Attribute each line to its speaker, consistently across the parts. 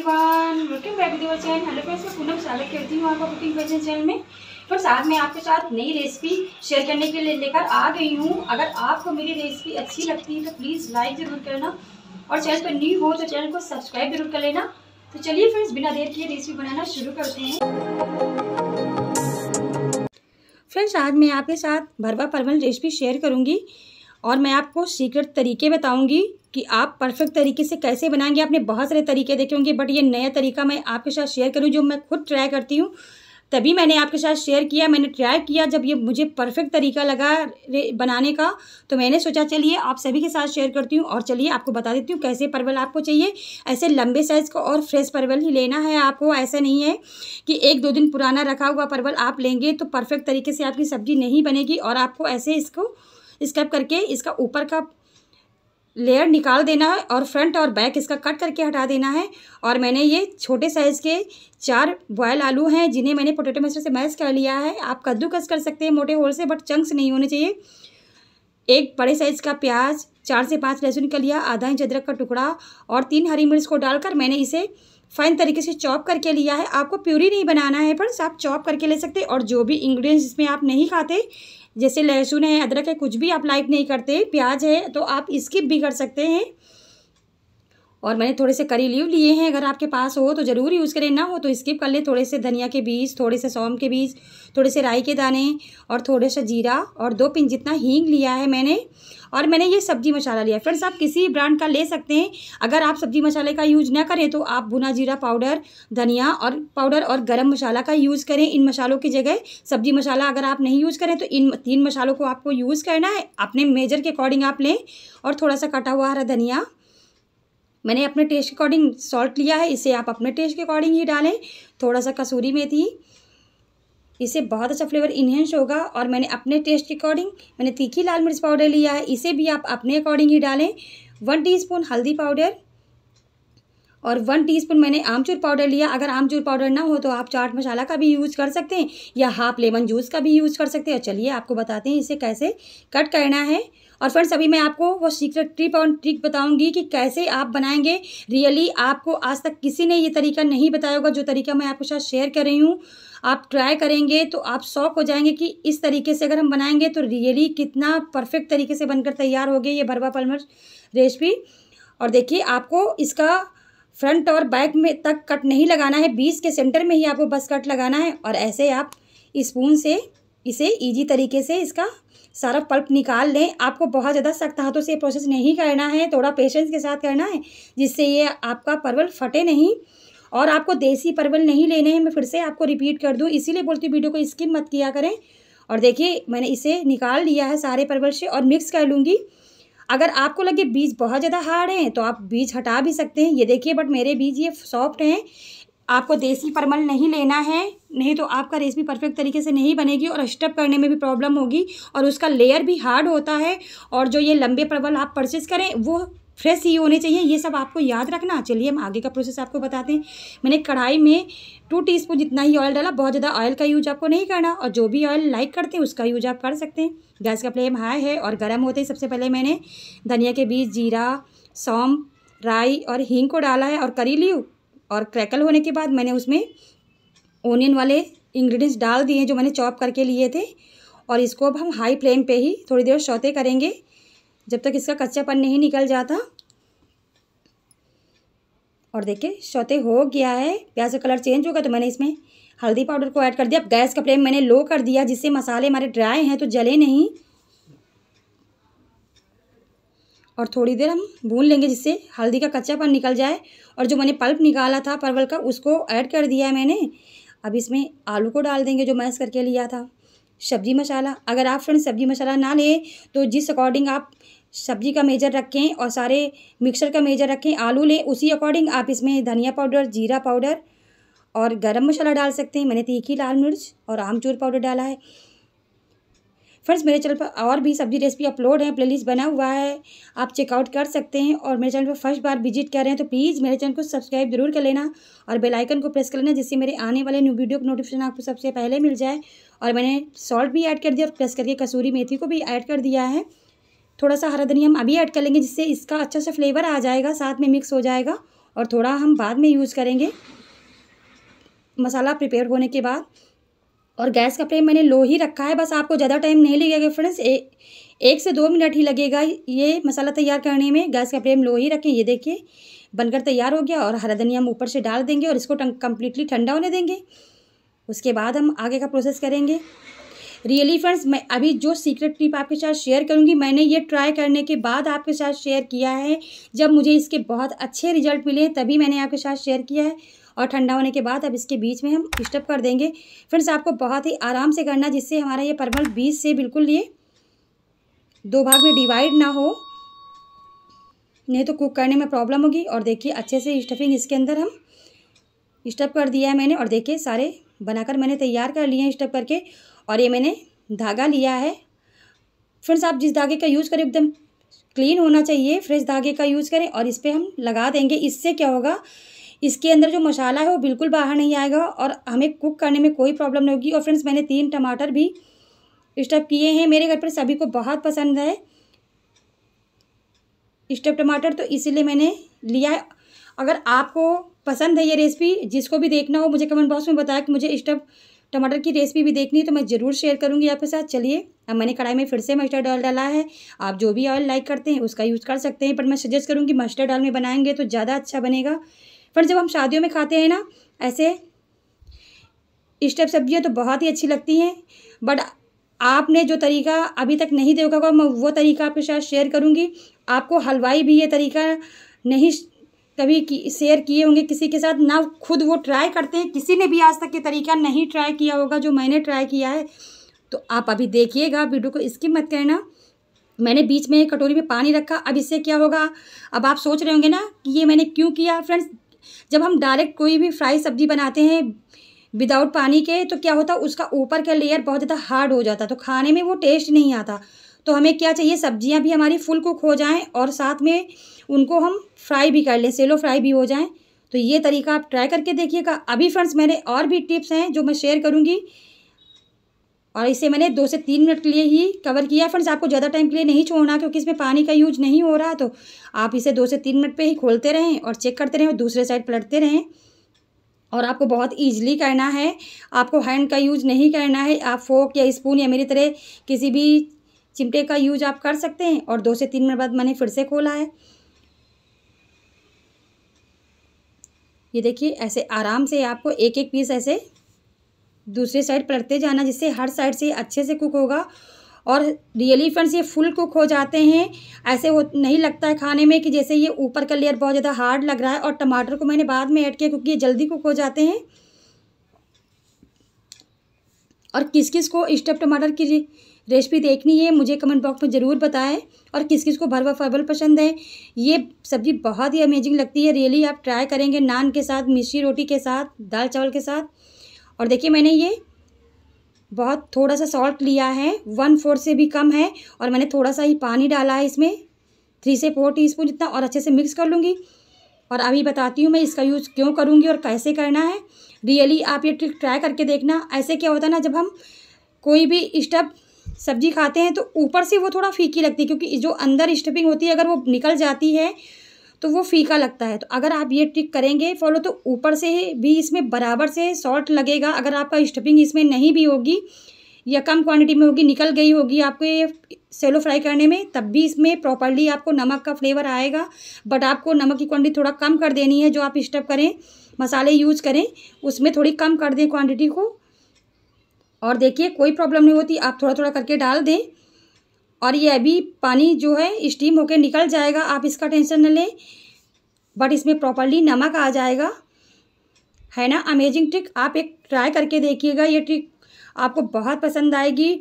Speaker 1: everyone welcome back to channel hello friends मैं पूनम स्वागत करती हूँ आपका कुकिंग फैशन चैनल में फ्रेंड्स आज मैं आपके साथ नई रेसिपी शेयर करने के लिए लेकर आ गई हूँ अगर आपको मेरी रेसिपी अच्छी लगती है तो प्लीज़ लाइक ज़रूर करना और चैनल पर न्यू हो तो चैनल को सब्सक्राइब जरूर कर लेना तो चलिए फ्रेंड्स बिना देर के रेसिपी बनाना शुरू करते हैं फ्रेंड्स आज मैं आपके साथ भरवा परवल रेसिपी शेयर करूँगी और मैं आपको सीक्रेट तरीके बताऊँगी कि आप परफेक्ट तरीके से कैसे बनाएंगे आपने बहुत सारे तरीके देखे होंगे बट ये नया तरीका मैं आपके साथ शेयर करूँ जो मैं खुद ट्राई करती हूँ तभी मैंने आपके साथ शेयर किया मैंने ट्राई किया जब ये मुझे परफेक्ट तरीका लगा बनाने का तो मैंने सोचा चलिए आप सभी के साथ शेयर करती हूँ और चलिए आपको बता देती हूँ कैसे परवल आपको चाहिए ऐसे लंबे साइज़ का और फ्रेश परवल ही लेना है आपको ऐसा नहीं है कि एक दो दिन पुराना रखा हुआ परवल आप लेंगे तो परफेक्ट तरीके से आपकी सब्ज़ी नहीं बनेगी और आपको ऐसे इसको स्कैप करके इसका ऊपर का लेयर निकाल देना है और फ्रंट और बैक इसका कट करके हटा देना है और मैंने ये छोटे साइज़ के चार बॉयल आलू हैं जिन्हें मैंने पोटेटो मिक्सर से मैश कर लिया है आप कद्दूकस कर सकते हैं मोटे होल से बट चंक्स नहीं होने चाहिए एक बड़े साइज़ का प्याज चार से पाँच लहसुन का लिया आधा इंच अदरक का टुकड़ा और तीन हरी मिर्च को डालकर मैंने इसे फाइन तरीके से चॉप करके लिया है आपको प्यूरी नहीं बनाना है पर आप चॉप करके ले सकते और जो भी इंग्रेडिएंट्स इसमें आप नहीं खाते जैसे लहसुन है अदरक है कुछ भी आप लाइक नहीं करते प्याज है तो आप स्किप भी कर सकते हैं और मैंने थोड़े से करी लीव लिए हैं अगर आपके पास हो तो ज़रूर यूज़ करें ना हो तो स्किप कर लें थोड़े से धनिया के बीज थोड़े से सौम के बीज थोड़े से राई के दाने और थोड़े सा जीरा और दो पिन जितना हींग लिया है मैंने और मैंने ये सब्जी मसाला लिया फ्रेंड्स आप किसी ब्रांड का ले सकते हैं अगर आप सब्जी मसाले का यूज़ ना करें तो आप भुना जीरा पाउडर धनिया और पाउडर और गर्म मसाला का यूज़ करें इन मसालों की जगह सब्जी मसाला अगर आप नहीं यूज़ करें तो इन तीन मसालों को आपको यूज़ करना है अपने मेजर के अकॉर्डिंग आप लें और थोड़ा सा कटा हुआ हरा धनिया मैंने अपने टेस्ट के अकॉर्डिंग सॉल्ट लिया है इसे आप अपने टेस्ट के अकॉर्डिंग ही डालें थोड़ा सा कसूरी मेथी इसे बहुत अच्छा फ्लेवर इन्हेंस होगा और मैंने अपने टेस्ट के अकॉर्डिंग मैंने तीखी लाल मिर्च पाउडर लिया है इसे भी आप अपने अकॉर्डिंग ही डालें वन टीस्पून हल्दी पाउडर और वन टीस्पून मैंने आमचूर पाउडर लिया अगर आमचूर पाउडर ना हो तो आप चाट मसाला का भी यूज़ कर सकते हैं या हाफ लेमन जूस का भी यूज़ कर सकते हैं और चलिए आपको बताते हैं इसे कैसे कट करना है और फ्रेंड्स अभी मैं आपको वो सीक्रेट ट्रिप और ट्रिक बताऊंगी कि कैसे आप बनाएंगे रियली आपको आज तक किसी ने ये तरीका नहीं बताया होगा जो तरीका मैं आपके साथ शेयर कर रही हूँ आप ट्राई करेंगे तो आप शौक हो जाएंगे कि इस तरीके से अगर हम बनाएंगे तो रियली कितना परफेक्ट तरीके से बनकर तैयार हो गई ये भरवा पलमर रेसिपी और देखिए आपको इसका फ्रंट और बैक में तक कट नहीं लगाना है बीस के सेंटर में ही आपको बस कट लगाना है और ऐसे आप स्पून से इसे इजी तरीके से इसका सारा पल्प निकाल लें आपको बहुत ज़्यादा सख्त हाथों से ये प्रोसेस नहीं करना है थोड़ा पेशेंस के साथ करना है जिससे ये आपका परवल फटे नहीं और आपको देसी परवल नहीं लेने हैं मैं फिर से आपको रिपीट कर दूँ इसीलिए बोलती हूँ वीडियो को स्किप मत किया करें और देखिए मैंने इसे निकाल लिया है सारे परवल से और मिक्स कर लूँगी अगर आपको लगे बीज बहुत ज़्यादा हार्ड हैं तो आप बीज हटा भी सकते हैं ये देखिए बट मेरे बीज ये सॉफ्ट हैं आपको देसी परमल नहीं लेना है नहीं तो आपका रेसिपी परफेक्ट तरीके से नहीं बनेगी और स्टप करने में भी प्रॉब्लम होगी और उसका लेयर भी हार्ड होता है और जो ये लंबे परमल आप परचेस करें वो फ्रेश ही होने चाहिए ये सब आपको याद रखना चलिए हम आगे का प्रोसेस आपको बताते हैं मैंने कढ़ाई में टू टीस्पून जितना ही ऑयल डाला बहुत ज़्यादा ऑयल का यूज आपको नहीं करना और जो भी ऑयल लाइक करते हैं उसका यूज आप कर सकते हैं गैस का फ्लेम हाई है और गर्म होते ही सबसे पहले मैंने धनिया के बीज जीरा सौंप राई और हींग को डाला है और करी ली और क्रैकल होने के बाद मैंने उसमें ओनियन वाले इंग्रेडिएंट्स डाल दिए जो मैंने चॉप करके लिए थे और इसको अब हम हाई फ्लेम पे ही थोड़ी देर सौते करेंगे जब तक इसका कच्चापन नहीं निकल जाता और देखिए सौते हो गया है प्याज का कलर चेंज होगा तो मैंने इसमें हल्दी पाउडर को ऐड कर दिया अब गैस का फ्लेम मैंने लो कर दिया जिससे मसाले हमारे ड्राई हैं तो जले नहीं और थोड़ी देर हम भून लेंगे जिससे हल्दी का कच्चापन निकल जाए और जो मैंने पल्प निकाला था परवल का उसको ऐड कर दिया है मैंने अब इसमें आलू को डाल देंगे जो मैश करके लिया था सब्जी मसाला अगर आप फ्रेंड सब्जी मसाला ना लें तो जिस अकॉर्डिंग आप सब्जी का मेजर रखें और सारे मिक्सर का मेजर रखें आलू लें उसी अकॉर्डिंग आप इसमें धनिया पाउडर जीरा पाउडर और गरम मसाला डाल सकते हैं मैंने तीखी तो लाल मिर्च और आमचूर पाउडर डाला है फ्रेंड्स मेरे चैनल पर और भी सब्जी रेसिपी अपलोड है प्लेलिस्ट बना हुआ है आप चेकआउट कर सकते हैं और मेरे चैनल पर फर्स्ट बार विजिट कर रहे हैं तो प्लीज़ मेरे चैनल को सब्सक्राइब जरूर कर लेना और बेल आइकन को प्रेस कर लेना जिससे मेरे आने वाले न्यू वीडियो का नोटिफिकेशन आपको सबसे पहले मिल जाए और मैंने सॉल्ट भी ऐड कर दिया और प्रेस करके कसूरी मेथी को भी ऐड कर दिया है थोड़ा सा हरा धनिया हम अभी ऐड कर लेंगे जिससे इसका अच्छा सा फ्लेवर आ जाएगा साथ में मिक्स हो जाएगा और थोड़ा हम बाद में यूज़ करेंगे मसाला प्रिपेयर होने के बाद और गैस का फ्लेम मैंने लो ही रखा है बस आपको ज़्यादा टाइम नहीं लगेगा फ्रेंड्स एक से दो मिनट ही लगेगा ये मसाला तैयार करने में गैस का फ्लेम लो ही रखें ये देखिए बनकर तैयार हो गया और हरा धनिया हम ऊपर से डाल देंगे और इसको कम्प्लीटली ठंडा होने देंगे उसके बाद हम आगे का प्रोसेस करेंगे रियली फ्रेंड्स मैं अभी जो सीक्रेट टिप आपके साथ शेयर करूंगी मैंने ये ट्राई करने के बाद आपके साथ शेयर किया है जब मुझे इसके बहुत अच्छे रिजल्ट मिले तभी मैंने आपके साथ शेयर किया है और ठंडा होने के बाद अब इसके बीच में हम स्टप कर देंगे फ्रेंड्स आपको बहुत ही आराम से करना जिससे हमारा ये परवल बीच से बिल्कुल ये दो भाग में डिवाइड ना हो नहीं तो कुक करने में प्रॉब्लम होगी और देखिए अच्छे से स्टफिंग इसके अंदर हम स्टफ कर दिया है मैंने और देखिए सारे बनाकर मैंने तैयार कर लिए हैं स्टफ करके और ये मैंने धागा लिया है फ्रेंड्स आप जिस धागे का यूज़ करें एकदम क्लीन होना चाहिए फ्रेश धागे का यूज़ करें और इस पर हम लगा देंगे इससे क्या होगा इसके अंदर जो मसाला है वो बिल्कुल बाहर नहीं आएगा और हमें कुक करने में कोई प्रॉब्लम नहीं होगी और फ्रेंड्स मैंने तीन टमाटर भी स्टफ़ किए हैं मेरे घर पर सभी को बहुत पसंद है स्टफ़ टमाटर तो इसीलिए मैंने लिया है अगर आपको पसंद है ये रेसिपी जिसको भी देखना हो मुझे कमेंट बॉक्स में बताया कि मुझे स्टफ़ टमाटर की रेसिपी भी देखनी है तो मैं ज़रूर शेयर करूँगी आपके साथ चलिए अब मैंने कढ़ाई में फिर से मस्टर्ड ऑयल डाला है आप जो भी ऑयल लाइक करते हैं उसका यूज़ कर सकते हैं पर मैं सजेस्ट करूँगी मस्टर्ड ऑयल में बनाएंगे तो ज़्यादा अच्छा बनेगा फ्रेंड्स जब हम शादियों में खाते हैं ना ऐसे इस टाइप सब्जियाँ तो बहुत ही अच्छी लगती हैं बट आपने जो तरीका अभी तक नहीं देखा होगा मैं वो तरीका आपके साथ शेयर करूँगी आपको हलवाई भी ये तरीका नहीं कभी शेयर किए होंगे किसी के साथ ना खुद वो ट्राई करते हैं किसी ने भी आज तक ये तरीका नहीं ट्राई किया होगा जो मैंने ट्राई किया है तो आप अभी देखिएगा वीडियो को स्किप मत करना मैंने बीच में कटोरी में पानी रखा अब इससे क्या होगा अब आप सोच रहे होंगे ना कि ये मैंने क्यों किया फ्रेंड्स जब हम डायरेक्ट कोई भी फ्राई सब्जी बनाते हैं विदाउट पानी के तो क्या होता उसका ऊपर का लेयर बहुत ज़्यादा हार्ड हो जाता तो खाने में वो टेस्ट नहीं आता तो हमें क्या चाहिए सब्जियां भी हमारी फुल कुक हो जाएं और साथ में उनको हम फ्राई भी कर लें सेलो फ्राई भी हो जाएं तो ये तरीका आप ट्राई करके देखिएगा अभी फ्रेंड्स मैंने और भी टिप्स हैं जो मैं शेयर करूँगी और इसे मैंने दो से तीन मिनट के लिए ही कवर किया फ्रेंड्स आपको ज़्यादा टाइम के लिए नहीं छोड़ना क्योंकि इसमें पानी का यूज नहीं हो रहा तो आप इसे दो से तीन मिनट पे ही खोलते रहें और चेक करते रहें और दूसरे साइड पलटते रहें और आपको बहुत ईजिली करना है आपको हैंड का यूज नहीं करना है आप फोक या स्पून या मेरी तरह किसी भी चिमटे का यूज आप कर सकते हैं और दो से तीन मिनट बाद मैंने फिर से खोला है ये देखिए ऐसे आराम से आपको एक एक पीस ऐसे दूसरे साइड पलटते जाना जिससे हर साइड से अच्छे से कुक होगा और रियली फ्रेंड्स ये फुल कुक हो जाते हैं ऐसे हो नहीं लगता है खाने में कि जैसे ये ऊपर का लेयर बहुत ज़्यादा हार्ड लग रहा है और टमाटर को मैंने बाद में ऐड किया क्योंकि ये जल्दी कुक हो जाते हैं और किस किस को स्टफ टमाटर की रेसिपी देखनी है मुझे कमेंट बॉक्स में ज़रूर बताएं और किस किस को भरवा फरबल पसंद है ये सब्ज़ी बहुत ही अमेजिंग लगती है रियली आप ट्राई करेंगे नान के साथ मिश्री रोटी के साथ दाल चावल के साथ और देखिए मैंने ये बहुत थोड़ा सा सॉल्ट लिया है वन फोर से भी कम है और मैंने थोड़ा सा ही पानी डाला है इसमें थ्री से फोर टी स्पून जितना और अच्छे से मिक्स कर लूँगी और अभी बताती हूँ मैं इसका यूज़ क्यों करूँगी और कैसे करना है रियली आप ये ट्रिक ट्राई करके देखना ऐसे क्या होता है ना जब हम कोई भी स्टप सब्जी खाते हैं तो ऊपर से वो थोड़ा फीकी लगती है क्योंकि जो अंदर स्टपिंग होती है अगर वो निकल जाती है तो वो फीका लगता है तो अगर आप ये ट्रिक करेंगे फॉलो तो ऊपर से भी इसमें बराबर से सॉल्ट लगेगा अगर आपका स्टफिंग इसमें नहीं भी होगी या कम क्वांटिटी में होगी निकल गई होगी आपको ये सेलो फ्राई करने में तब भी इसमें प्रॉपरली आपको नमक का फ्लेवर आएगा बट आपको नमक की क्वांटिटी थोड़ा कम कर देनी है जो आप स्टफ करें मसाले यूज करें उसमें थोड़ी कम कर दें क्वांटिटी को और देखिए कोई प्रॉब्लम नहीं होती आप थोड़ा थोड़ा करके डाल दें और ये अभी पानी जो है स्टीम होकर निकल जाएगा आप इसका टेंशन न लें बट इसमें प्रॉपरली नमक आ जाएगा है ना अमेजिंग ट्रिक आप एक ट्राई करके देखिएगा ये ट्रिक आपको बहुत पसंद आएगी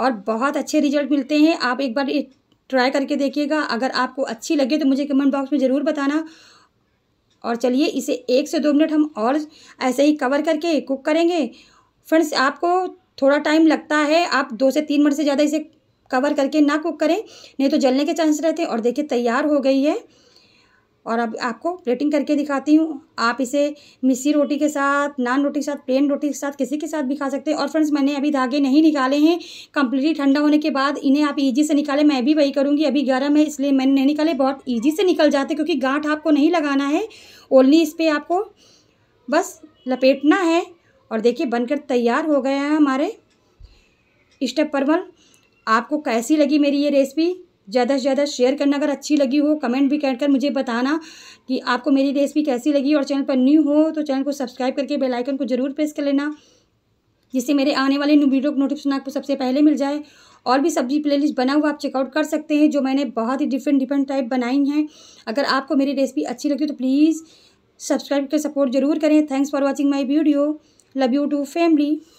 Speaker 1: और बहुत अच्छे रिजल्ट मिलते हैं आप एक बार एक ट्राई करके देखिएगा अगर आपको अच्छी लगे तो मुझे कमेंट बॉक्स में ज़रूर बताना और चलिए इसे एक से दो मिनट हम और ऐसे ही कवर करके कुक करेंगे फ्रेंड्स आपको थोड़ा टाइम लगता है आप दो से तीन मिनट से ज़्यादा इसे कवर करके ना कुक करें नहीं तो जलने के चांस रहते हैं और देखिए तैयार हो गई है और अब आपको प्लेटिंग करके दिखाती हूँ आप इसे मिसी रोटी के साथ नान रोटी के साथ प्लेन रोटी के साथ किसी के साथ भी खा सकते हैं और फ्रेंड्स मैंने अभी धागे नहीं निकाले हैं कम्प्लीटली ठंडा होने के बाद इन्हें आप ईजी से निकालें मैं भी वही करूँगी अभी गर्म है इसलिए मैंने नहीं निकाले बहुत ईजी से निकल जाते क्योंकि गांठ आपको नहीं लगाना है ओनली इस पर आपको बस लपेटना है और देखिए बनकर तैयार हो गया है हमारे स्टेप परवल आपको कैसी लगी मेरी ये रेसिपी ज़्यादा से ज़्यादा शेयर करना अगर अच्छी लगी हो कमेंट भी कर कर मुझे बताना कि आपको मेरी रेसिपी कैसी लगी और चैनल पर न्यू हो तो चैनल को सब्सक्राइब करके बेल आइकन को ज़रूर प्रेस कर लेना जिससे मेरे आने वाले वीडियो नोटिफिकेशन आपको सबसे पहले मिल जाए और भी सब्जी प्लेलिस्ट बना हुआ आप चेकआउट कर सकते हैं जो मैंने बहुत ही डिफरेंट डिफरेंट टाइप बनाई हैं अगर आपको मेरी रेसिपी अच्छी लगी तो प्लीज़ सब्सक्राइब कर सपोर्ट जरूर करें thanks for watching my video love you too family